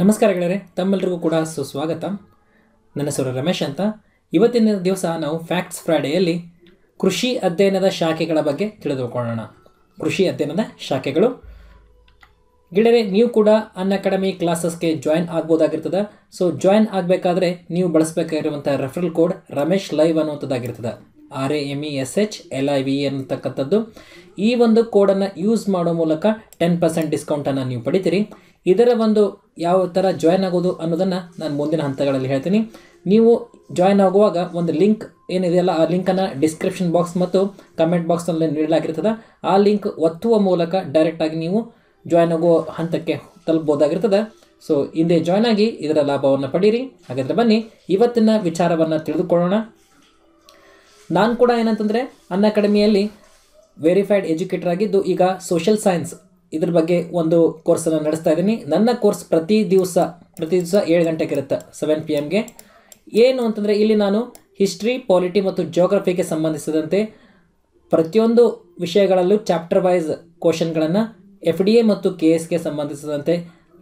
ನಮಸ್ಕಾರ ಗೆಳೆಯರೆ ತಮ್ಮೆಲ್ಲರಿಗೂ ಕೂಡ ಸುಸ್ವಾಗತ ನನ್ನ ಹೆಸರು ರಮೇಶ್ ಅಂತ ಇವತ್ತಿನ ದಿವಸ ನಾವು ಫ್ಯಾಕ್ಟ್ಸ್ ಫ್ರೈಡೆಯಲ್ಲಿ ಕೃಷಿ ಅಧ್ಯಯನದ ಶಾಖೆಗಳ ಬಗ್ಗೆ ತಿಳಿದುಕೊಳ್ಳೋಣ ಕೃಷಿ ಅಧ್ಯಯನದ ಶಾಖೆಗಳು ಗೆಳೆಯರೆ ನೀವು ಕೂಡ ಅನ್ ಅಕಾಡೆಮಿ ಕ್ಲಾಸಸ್ಗೆ ಜಾಯಿನ್ ಆಗ್ಬೋದಾಗಿರ್ತದೆ ಸೊ ಜಾಯಿನ್ ಆಗಬೇಕಾದ್ರೆ ನೀವು ಬಳಸಬೇಕಾಗಿರುವಂಥ ರೆಫರಲ್ ಕೋಡ್ ರಮೇಶ್ ಲೈವ್ ಅನ್ನುವಂಥದ್ದಾಗಿರ್ತದೆ R A M E S H L I V ಅನ್ನತಕ್ಕಂಥದ್ದು ಈ ಒಂದು ಕೋಡನ್ನು ಯೂಸ್ ಮಾಡೋ ಮೂಲಕ ಟೆನ್ ಪರ್ಸೆಂಟ್ ಡಿಸ್ಕೌಂಟನ್ನು ನೀವು ಪಡಿತೀರಿ ಇದರ ಒಂದು ಯಾವ ಥರ ಜಾಯ್ನ್ ಆಗೋದು ಅನ್ನೋದನ್ನು ನಾನು ಮುಂದಿನ ಹಂತಗಳಲ್ಲಿ ಹೇಳ್ತೀನಿ ನೀವು ಜಾಯ್ನ್ ಆಗುವಾಗ ಒಂದು ಲಿಂಕ್ ಏನಿದೆಯಲ್ಲ ಆ ಲಿಂಕನ್ನು ಡಿಸ್ಕ್ರಿಪ್ಷನ್ ಬಾಕ್ಸ್ ಮತ್ತು ಕಮೆಂಟ್ ಬಾಕ್ಸ್ನಲ್ಲಿ ನೀಡಲಾಗಿರ್ತದೆ ಆ ಲಿಂಕ್ ಒತ್ತುವ ಮೂಲಕ ಡೈರೆಕ್ಟಾಗಿ ನೀವು ಜಾಯ್ನ್ ಆಗುವ ಹಂತಕ್ಕೆ ತಲುಪಬಹುದಾಗಿರ್ತದೆ ಸೊ ಹಿಂದೆ ಜಾಯ್ನ್ ಆಗಿ ಇದರ ಲಾಭವನ್ನು ಪಡೀರಿ ಹಾಗಾದರೆ ಬನ್ನಿ ಇವತ್ತಿನ ವಿಚಾರವನ್ನು ತಿಳಿದುಕೊಳ್ಳೋಣ ನಾನು ಕೂಡ ಏನಂತಂದರೆ ಅನ್ ಅಕಾಡೆಮಿಯಲ್ಲಿ ವೆರಿಫೈಡ್ ಎಜುಕೇಟರ್ ಆಗಿದ್ದು ಈಗ ಸೋಷಿಯಲ್ ಸೈನ್ಸ್ ಇದ್ರ ಬಗ್ಗೆ ಒಂದು ಕೋರ್ಸನ್ನು ನಡೆಸ್ತಾ ಇದ್ದೀನಿ ನನ್ನ ಕೋರ್ಸ್ ಪ್ರತಿ ದಿವಸ ಪ್ರತಿ ದಿವಸ ಏಳು ಗಂಟೆಗೆ ಇರುತ್ತೆ ಸೆವೆನ್ ಪಿ ಎಮ್ಗೆ ಏನು ಅಂತಂದರೆ ಇಲ್ಲಿ ನಾನು ಹಿಸ್ಟ್ರಿ ಪಾಲಿಟಿ ಮತ್ತು ಜೋಗ್ರಫಿಗೆ ಸಂಬಂಧಿಸಿದಂತೆ ಪ್ರತಿಯೊಂದು ವಿಷಯಗಳಲ್ಲೂ ಚಾಪ್ಟರ್ ವೈಸ್ ಕ್ವಶನ್ಗಳನ್ನು ಎಫ್ ಡಿ ಎ ಮತ್ತು ಕೆ ಎಸ್ಗೆ ಸಂಬಂಧಿಸಿದಂತೆ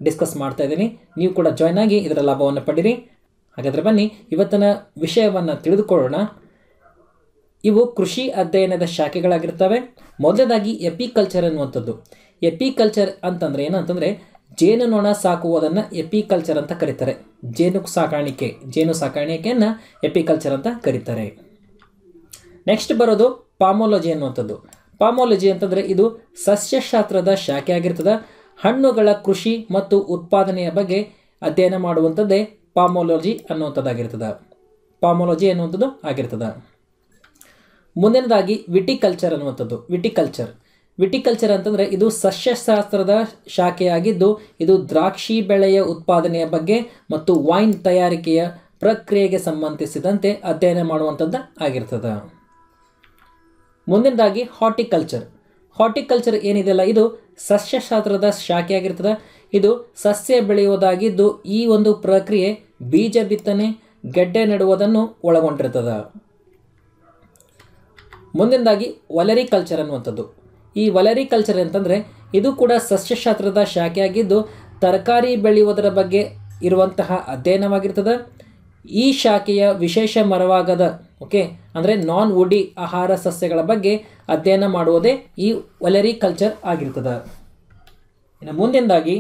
ಡಿಸ್ಕಸ್ ಮಾಡ್ತಾ ಇದ್ದೀನಿ ನೀವು ಕೂಡ ಜಾಯ್ನ್ ಆಗಿ ಇದರ ಲಾಭವನ್ನು ಪಡೀರಿ ಹಾಗಾದರೆ ಬನ್ನಿ ಇವತ್ತಿನ ವಿಷಯವನ್ನು ತಿಳಿದುಕೊಳ್ಳೋಣ ಇವು ಕೃಷಿ ಅಧ್ಯಯನದ ಶಾಖೆಗಳಾಗಿರ್ತವೆ ಮೊದಲನೇದಾಗಿ ಎಪಿಕಲ್ಚರ್ ಅನ್ನುವಂಥದ್ದು ಎಪಿಕಲ್ಚರ್ ಅಂತಂದರೆ ಏನಂತಂದರೆ ಜೇನುನೊಣ ಸಾಕುವುದನ್ನು ಎಪಿಕಲ್ಚರ್ ಅಂತ ಕರೀತಾರೆ ಜೇನು ಸಾಕಾಣಿಕೆ ಜೇನು ಸಾಕಾಣಿಕೆಯನ್ನು ಎಪಿಕಲ್ಚರ್ ಅಂತ ಕರೀತಾರೆ ನೆಕ್ಸ್ಟ್ ಬರೋದು ಪಾಮೋಲಜಿ ಅನ್ನುವಂಥದ್ದು ಪಾಮೋಲಜಿ ಅಂತಂದರೆ ಇದು ಸಸ್ಯಶಾಸ್ತ್ರದ ಶಾಖೆ ಆಗಿರ್ತದೆ ಹಣ್ಣುಗಳ ಕೃಷಿ ಮತ್ತು ಉತ್ಪಾದನೆಯ ಬಗ್ಗೆ ಅಧ್ಯಯನ ಮಾಡುವಂಥದ್ದೇ ಪಾಮೋಲಜಿ ಅನ್ನುವಂಥದ್ದಾಗಿರ್ತದೆ ಪಾಮೋಲಜಿ ಅನ್ನುವಂಥದ್ದು ಆಗಿರ್ತದೆ ಮುಂದಿನದಾಗಿ ವಿಟಿಕಲ್ಚರ್ ಅನ್ನುವಂಥದ್ದು ವಿಟಿಕಲ್ಚರ್ ವಿಟಿಕಲ್ಚರ್ ಅಂತಂದರೆ ಇದು ಸಸ್ಯಶಾಸ್ತ್ರದ ಶಾಖೆಯಾಗಿದ್ದು ಇದು ದ್ರಾಕ್ಷಿ ಬೆಳೆಯ ಉತ್ಪಾದನೆಯ ಬಗ್ಗೆ ಮತ್ತು ವೈನ್ ತಯಾರಿಕೆಯ ಪ್ರಕ್ರಿಯೆಗೆ ಸಂಬಂಧಿಸಿದಂತೆ ಅಧ್ಯಯನ ಮಾಡುವಂಥದ್ದು ಆಗಿರ್ತದೆ ಮುಂದಿನದಾಗಿ ಹಾರ್ಟಿಕಲ್ಚರ್ ಹಾರ್ಟಿಕಲ್ಚರ್ ಏನಿದೆಯಲ್ಲ ಇದು ಸಸ್ಯಶಾಸ್ತ್ರದ ಶಾಖೆಯಾಗಿರ್ತದೆ ಇದು ಸಸ್ಯ ಬೆಳೆಯುವುದಾಗಿದ್ದು ಈ ಒಂದು ಪ್ರಕ್ರಿಯೆ ಬೀಜ ಬಿತ್ತನೆ ಗೆಡ್ಡೆ ನೆಡುವುದನ್ನು ಒಳಗೊಂಡಿರ್ತದೆ ಮುಂದಿನದಾಗಿ ವಲರಿ ಕಲ್ಚರ್ ಅನ್ನುವಂಥದ್ದು ಈ ವಲರಿ ಕಲ್ಚರ್ ಅಂತಂದರೆ ಇದು ಕೂಡ ಸಸ್ಯಶಾಸ್ತ್ರದ ಶಾಖೆಯಾಗಿದ್ದು ತರಕಾರಿ ಬೆಳೆಯುವುದರ ಬಗ್ಗೆ ಇರುವಂತಹ ಅಧ್ಯಯನವಾಗಿರ್ತದೆ ಈ ಶಾಖೆಯ ವಿಶೇಷ ಮರವಾಗದ ಓಕೆ ಅಂದರೆ ನಾನ್ ವುಡಿ ಆಹಾರ ಸಸ್ಯಗಳ ಬಗ್ಗೆ ಅಧ್ಯಯನ ಮಾಡುವುದೇ ಈ ವಲರಿ ಕಲ್ಚರ್ ಆಗಿರ್ತದೆ ಇನ್ನು ಮುಂದಿಂದಾಗಿ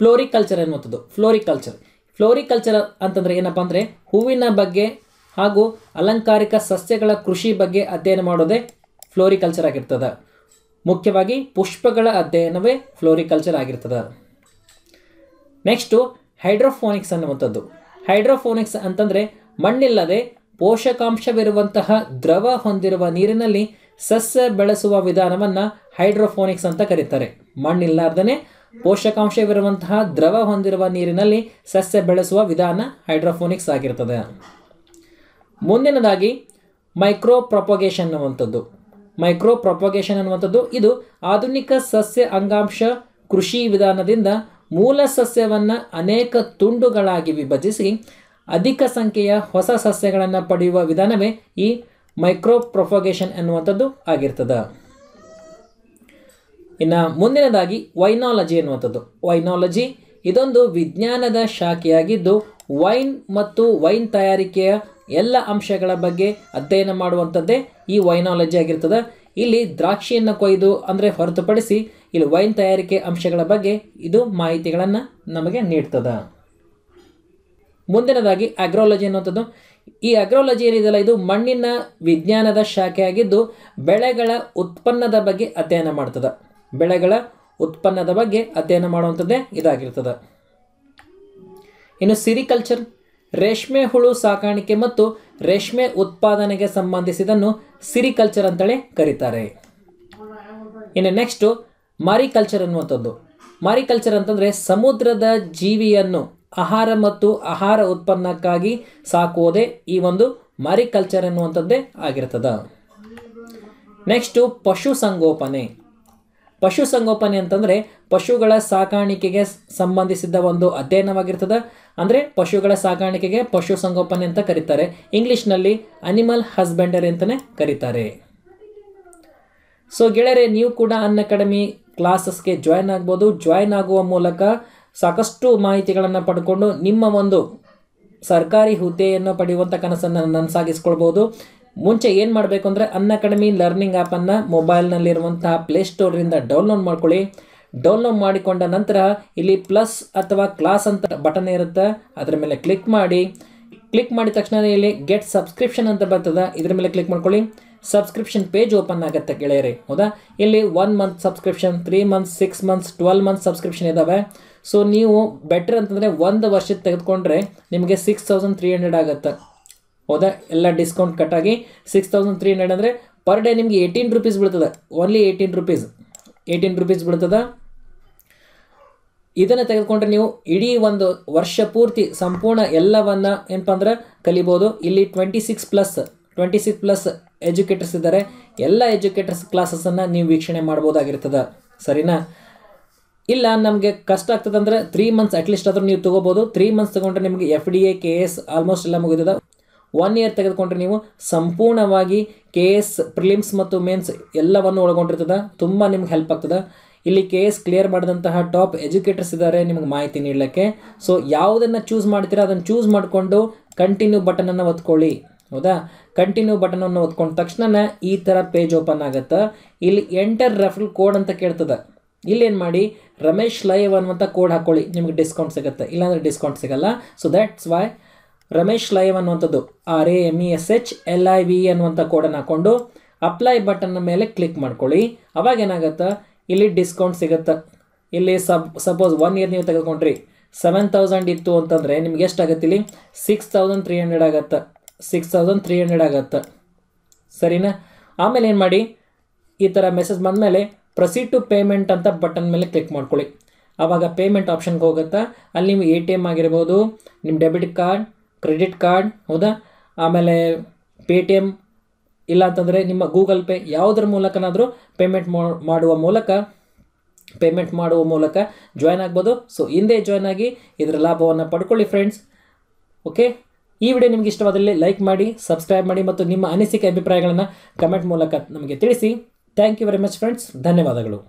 ಫ್ಲೋರಿಕಲ್ಚರ್ ಅನ್ನುವಂಥದ್ದು ಫ್ಲೋರಿಕಲ್ಚರ್ ಫ್ಲೋರಿಕಲ್ಚರ್ ಅಂತಂದರೆ ಏನಪ್ಪ ಅಂದರೆ ಹೂವಿನ ಬಗ್ಗೆ ಹಾಗೂ ಅಲಂಕಾರಿಕ ಸಸ್ಯಗಳ ಕೃಷಿ ಬಗ್ಗೆ ಅಧ್ಯಯನ ಮಾಡೋದೇ ಫ್ಲೋರಿಕಲ್ಚರ್ ಆಗಿರ್ತದೆ ಮುಖ್ಯವಾಗಿ ಪುಷ್ಪಗಳ ಅಧ್ಯಯನವೇ ಫ್ಲೋರಿಕಲ್ಚರ್ ಆಗಿರ್ತದೆ ನೆಕ್ಸ್ಟು ಹೈಡ್ರೋಫೋನಿಕ್ಸ್ ಅನ್ನುವಂಥದ್ದು ಹೈಡ್ರೋಫೋನಿಕ್ಸ್ ಅಂತಂದರೆ ಮಣ್ಣಿಲ್ಲದೆ ಪೋಷಕಾಂಶವಿರುವಂತಹ ದ್ರವ ಹೊಂದಿರುವ ನೀರಿನಲ್ಲಿ ಸಸ್ಯ ಬೆಳೆಸುವ ವಿಧಾನವನ್ನು ಹೈಡ್ರೋಫೋನಿಕ್ಸ್ ಅಂತ ಕರೀತಾರೆ ಮಣ್ಣಿಲ್ಲಾರ್ದೇ ಪೋಷಕಾಂಶವಿರುವಂತಹ ದ್ರವ ಹೊಂದಿರುವ ನೀರಿನಲ್ಲಿ ಸಸ್ಯ ಬೆಳೆಸುವ ವಿಧಾನ ಹೈಡ್ರೋಫೋನಿಕ್ಸ್ ಆಗಿರ್ತದೆ ಮುಂದಿನದಾಗಿ ಮೈಕ್ರೋ ಪ್ರೊಪೊಗೇಷನ್ ಅನ್ನುವಂಥದ್ದು ಮೈಕ್ರೋ ಪ್ರೊಪೊಗೇಷನ್ ಅನ್ನುವಂಥದ್ದು ಇದು ಆಧುನಿಕ ಸಸ್ಯ ಅಂಗಾಂಶ ಕೃಷಿ ವಿಧಾನದಿಂದ ಮೂಲ ಸಸ್ಯವನ್ನು ಅನೇಕ ತುಂಡುಗಳಾಗಿ ವಿಭಜಿಸಿ ಅಧಿಕ ಸಂಖ್ಯೆಯ ಹೊಸ ಸಸ್ಯಗಳನ್ನು ಪಡೆಯುವ ವಿಧಾನವೇ ಈ ಮೈಕ್ರೋ ಪ್ರೊಪೊಗೇಷನ್ ಎನ್ನುವಂಥದ್ದು ಆಗಿರ್ತದೆ ಇನ್ನು ಮುಂದಿನದಾಗಿ ವೈನಾಲಜಿ ಎನ್ನುವಂಥದ್ದು ವೈನಾಲಜಿ ಇದೊಂದು ವಿಜ್ಞಾನದ ಶಾಖೆಯಾಗಿದ್ದು ವೈನ್ ಮತ್ತು ವೈನ್ ತಯಾರಿಕೆಯ ಎಲ್ಲ ಅಂಶಗಳ ಬಗ್ಗೆ ಅಧ್ಯಯನ ಮಾಡುವಂಥದ್ದೇ ಈ ವೈನಾಲಜಿ ಆಗಿರ್ತದೆ ಇಲ್ಲಿ ದ್ರಾಕ್ಷಿಯನ್ನು ಕೊಯ್ದು ಅಂದರೆ ಹೊರತುಪಡಿಸಿ ಇಲ್ಲಿ ವೈನ್ ತಯಾರಿಕೆ ಅಂಶಗಳ ಬಗ್ಗೆ ಇದು ಮಾಹಿತಿಗಳನ್ನು ನಮಗೆ ನೀಡ್ತದೆ ಮುಂದಿನದಾಗಿ ಅಗ್ರೋಲಜಿ ಅನ್ನುವಂಥದ್ದು ಈ ಅಗ್ರೋಲಜಿ ಏನಿದೆಯಲ್ಲ ಇದು ಮಣ್ಣಿನ ವಿಜ್ಞಾನದ ಶಾಖೆಯಾಗಿದ್ದು ಬೆಳೆಗಳ ಉತ್ಪನ್ನದ ಬಗ್ಗೆ ಅಧ್ಯಯನ ಮಾಡ್ತದೆ ಬೆಳೆಗಳ ಉತ್ಪನ್ನದ ಬಗ್ಗೆ ಅಧ್ಯಯನ ಮಾಡುವಂಥದ್ದೇ ಇದಾಗಿರ್ತದೆ ಇನ್ನು ಸಿರಿಕಲ್ಚರ್ ರೇಷ್ಮೆ ಹುಳು ಸಾಕಾಣಿಕೆ ಮತ್ತು ರೇಷ್ಮೆ ಉತ್ಪಾದನೆಗೆ ಸಂಬಂಧಿಸಿದನ್ನು ಸಿರಿಕಲ್ಚರ್ ಅಂತಲೇ ಕರೀತಾರೆ ಇನ್ನು ನೆಕ್ಸ್ಟು ಮಾರಿಕಲ್ಚರ್ ಅನ್ನುವಂಥದ್ದು ಮಾರಿಕಲ್ಚರ್ ಅಂತಂದರೆ ಸಮುದ್ರದ ಜೀವಿಯನ್ನು ಆಹಾರ ಮತ್ತು ಆಹಾರ ಉತ್ಪನ್ನಕ್ಕಾಗಿ ಸಾಕುವುದೇ ಈ ಒಂದು ಮಾರಿಕಲ್ಚರ್ ಅನ್ನುವಂಥದ್ದೇ ಆಗಿರ್ತದೆ ನೆಕ್ಸ್ಟು ಪಶುಸಂಗೋಪನೆ ಪಶುಸಂಗೋಪನೆ ಅಂತಂದರೆ ಪಶುಗಳ ಸಾಕಾಣಿಕೆಗೆ ಸಂಬಂಧಿಸಿದ ಒಂದು ಅಧ್ಯಯನವಾಗಿರ್ತದೆ ಅಂದರೆ ಪಶುಗಳ ಸಾಕಾಣಿಕೆಗೆ ಪಶುಸಂಗೋಪನೆ ಅಂತ ಕರೀತಾರೆ ಇಂಗ್ಲೀಷ್ನಲ್ಲಿ ಅನಿಮಲ್ ಹಸ್ಬೆಂಡರಿ ಅಂತಲೇ ಕರೀತಾರೆ ಸೊ ಗೆಳೆಯರೆ ನೀವು ಕೂಡ ಅನ್ ಅಕಾಡೆಮಿ ಕ್ಲಾಸಸ್ಗೆ ಜಾಯ್ನ್ ಆಗ್ಬೋದು ಜಾಯ್ನ್ ಆಗುವ ಮೂಲಕ ಸಾಕಷ್ಟು ಮಾಹಿತಿಗಳನ್ನು ಪಡ್ಕೊಂಡು ನಿಮ್ಮ ಒಂದು ಸರ್ಕಾರಿ ಹುದ್ದೆಯನ್ನು ಪಡೆಯುವಂಥ ಕನಸನ್ನು ನನಸಾಗಿಸ್ಕೊಳ್ಬೋದು ಮುಂಚೆ ಏನು ಮಾಡಬೇಕು ಅಂದರೆ ಅನ್ ಅಕಾಡೆಮಿ ಲರ್ನಿಂಗ್ ಆ್ಯಪನ್ನು ಮೊಬೈಲ್ನಲ್ಲಿರುವಂತಹ ಪ್ಲೇಸ್ಟೋರಿಂದ ಡೌನ್ಲೋಡ್ ಮಾಡ್ಕೊಳ್ಳಿ ಡೌನ್ಲೋಡ್ ಮಾಡಿಕೊಂಡ ನಂತರ ಇಲ್ಲಿ ಪ್ಲಸ್ ಅಥವಾ ಕ್ಲಾಸ್ ಅಂತ ಬಟನ್ ಇರುತ್ತೆ ಅದರ ಮೇಲೆ ಕ್ಲಿಕ್ ಮಾಡಿ ಕ್ಲಿಕ್ ಮಾಡಿದ ತಕ್ಷಣ ಇಲ್ಲಿ ಗೆಟ್ ಸಬ್ಸ್ಕ್ರಿಪ್ಷನ್ ಅಂತ ಬರ್ತದೆ ಇದ್ರ ಮೇಲೆ ಕ್ಲಿಕ್ ಮಾಡ್ಕೊಳ್ಳಿ ಸಬ್ಸ್ಕ್ರಿಪ್ಷನ್ ಪೇಜ್ ಓಪನ್ ಆಗುತ್ತೆ ಗೆಳೆಯರಿ ಹೌದಾ ಇಲ್ಲಿ one month subscription three months six months twelve months subscription ಇದ್ದಾವೆ ಸೊ ನೀವು ಬೆಟ್ರ್ ಅಂತಂದರೆ ಒಂದು ವರ್ಷದ ತೆಗೆದುಕೊಂಡ್ರೆ ನಿಮಗೆ ಸಿಕ್ಸ್ ತೌಸಂಡ್ ತ್ರೀ ಹಂಡ್ರೆಡ್ ಆಗುತ್ತೆ ಹೌದಾ ಎಲ್ಲ ಡಿಸ್ಕೌಂಟ್ ಕಟ್ಟಾಗಿ ಸಿಕ್ಸ್ ತೌಸಂಡ್ ತ್ರೀ ಹಂಡ್ರೆಡ್ ಅಂದರೆ ಪರ್ ಡೇ ನಿಮಗೆ ಏಯ್ಟೀನ್ ರುಪೀಸ್ ಬೀಳ್ತದೆ only eighteen rupees eighteen rupees ಬೀಳ್ತದೆ ಇದನ್ನು ತೆಗೆದುಕೊಂಡ್ರೆ ನೀವು ಇಡೀ ಒಂದು ವರ್ಷ ಪೂರ್ತಿ ಸಂಪೂರ್ಣ ಎಲ್ಲವನ್ನು ಏನಪ್ಪ ಅಂದರೆ ಕಲಿಬೋದು ಇಲ್ಲಿ twenty six plus twenty six plus educators ಇದ್ದಾರೆ ಎಲ್ಲ ಎಜುಕೇಟರ್ಸ್ ಕ್ಲಾಸಸನ್ನು ನೀವು ವೀಕ್ಷಣೆ ಮಾಡ್ಬೋದಾಗಿರ್ತದೆ ಸರಿನಾ ಇಲ್ಲ ನಮಗೆ ಕಷ್ಟ ಆಗ್ತದೆ ಅಂದರೆ ತ್ರೀ ಮಂತ್ಸ್ ಅಟ್ಲೀಸ್ಟ್ ಆದರೂ ನೀವು ತೊಗೋಬೋದು ತ್ರೀ ಮಂತ್ಸ್ ತೊಗೊಂಡ್ರೆ ನಿಮಗೆ F D A K S almost ಎಲ್ಲ ಮುಗಿದದ ಒನ್ ಇಯರ್ ತೆಗೆದುಕೊಂಡ್ರೆ ನೀವು ಸಂಪೂರ್ಣವಾಗಿ ಕೆ ಎಸ್ ಪ್ರಿಲಿಮ್ಸ್ ಮತ್ತು ಮೇನ್ಸ್ ಎಲ್ಲವನ್ನು ಒಳಗೊಂಡಿರ್ತದೆ ತುಂಬ ನಿಮ್ಗೆ ಹೆಲ್ಪ್ ಆಗ್ತದೆ ಇಲ್ಲಿ ಕೆ ಎಸ್ ಕ್ಲಿಯರ್ ಮಾಡಿದಂತಹ ಟಾಪ್ ಎಜುಕೇಟರ್ಸ್ ಇದ್ದಾರೆ ನಿಮಗೆ ಮಾಹಿತಿ ನೀಡಲಿಕ್ಕೆ ಸೊ ಯಾವುದನ್ನು ಚೂಸ್ ಮಾಡ್ತೀರಾ ಅದನ್ನು ಚೂಸ್ ಮಾಡಿಕೊಂಡು ಕಂಟಿನ್ಯೂ ಬಟನನ್ನು ಒತ್ಕೊಳ್ಳಿ ಹೌದಾ ಕಂಟಿನ್ಯೂ ಬಟನನ್ನು ಒತ್ಕೊಂಡ ತಕ್ಷಣ ಈ ಥರ ಪೇಜ್ ಓಪನ್ ಆಗುತ್ತೆ ಇಲ್ಲಿ ಎಂಟರ್ ರೆಫ್ರಲ್ ಕೋಡ್ ಅಂತ ಕೇಳ್ತದೆ ಇಲ್ಲೇನು ಮಾಡಿ ರಮೇಶ್ ಲೈವ್ ಅನ್ನುವಂಥ ಕೋಡ್ ಹಾಕ್ಕೊಳ್ಳಿ ನಿಮಗೆ ಡಿಸ್ಕೌಂಟ್ ಸಿಗುತ್ತೆ ಇಲ್ಲಾಂದರೆ ಡಿಸ್ಕೌಂಟ್ ಸಿಗಲ್ಲ so that's why Ramesh live ಅನ್ನುವಂಥದ್ದು R A M E S H L I V ಅನ್ನುವಂಥ ಕೋಡನ್ನು ಹಾಕ್ಕೊಂಡು ಅಪ್ಲೈ ಬಟನ್ನ ಮೇಲೆ ಕ್ಲಿಕ್ ಮಾಡ್ಕೊಳ್ಳಿ ಅವಾಗ ಏನಾಗುತ್ತೆ ಇಲ್ಲಿ ಡಿಸ್ಕೌಂಟ್ ಸಿಗುತ್ತೆ ಇಲ್ಲಿ ಸಬ್ ಸಪೋಸ್ ಒನ್ ಇಯರ್ ನೀವು ತೆಗೆದುಕೊಂಡ್ರಿ ಸೆವೆನ್ ತೌಸಂಡ್ ಇತ್ತು ಅಂತಂದರೆ ನಿಮ್ಗೆ ಎಷ್ಟಾಗತ್ತೆ ಇಲ್ಲಿ ಸಿಕ್ಸ್ ತೌಸಂಡ್ ತ್ರೀ ಹಂಡ್ರೆಡ್ ಆಗತ್ತೆ ಸಿಕ್ಸ್ ತೌಸಂಡ್ ತ್ರೀ ಹಂಡ್ರೆಡ್ ಆಗತ್ತೆ ಸರಿನಾ ಆಮೇಲೆ ಏನು ಮಾಡಿ ಈ ಥರ ಮೆಸೇಜ್ ಬಂದಮೇಲೆ ಪ್ರೊಸೀಡ್ ಟು ಪೇಮೆಂಟ್ ಅಂತ ಬಟನ್ ಮೇಲೆ ಕ್ಲಿಕ್ ಮಾಡ್ಕೊಳ್ಳಿ ಆವಾಗ ಪೇಮೆಂಟ್ ಆಪ್ಷನ್ಗೆ ಹೋಗುತ್ತೆ ಅಲ್ಲಿ ನೀವು ಎ ಟಿ ಎಮ್ ಆಗಿರ್ಬೋದು ನಿಮ್ಮ ಡೆಬಿಟ್ ಕಾರ್ಡ್ ಕ್ರೆಡಿಟ್ ಕಾರ್ಡ್ ಹೌದಾ ಆಮೇಲೆ ಪೇ ಟಿ ಎಮ್ ಇಲ್ಲ ನಿಮ್ಮ ಗೂಗಲ್ ಪೇ ಯಾವುದ್ರ ಮೂಲಕನಾದರೂ ಪೇಮೆಂಟ್ ಮಾಡುವ ಮೂಲಕ ಪೇಮೆಂಟ್ ಮಾಡುವ ಮೂಲಕ ಜಾಯ್ನ್ ಆಗ್ಬೋದು ಸೊ ಹಿಂದೆ ಜಾಯ್ನ್ ಆಗಿ ಇದರ ಲಾಭವನ್ನು ಪಡ್ಕೊಳ್ಳಿ ಫ್ರೆಂಡ್ಸ್ ಓಕೆ ಈ ವಿಡಿಯೋ ನಿಮ್ಗೆ ಇಷ್ಟವಾದಲ್ಲಿ ಲೈಕ್ ಮಾಡಿ ಸಬ್ಸ್ಕ್ರೈಬ್ ಮಾಡಿ ಮತ್ತು ನಿಮ್ಮ ಅನಿಸಿಕೆ ಅಭಿಪ್ರಾಯಗಳನ್ನು ಕಮೆಂಟ್ ಮೂಲಕ ನಮಗೆ ತಿಳಿಸಿ thank you very much friends ಧನ್ಯವಾದಗಳು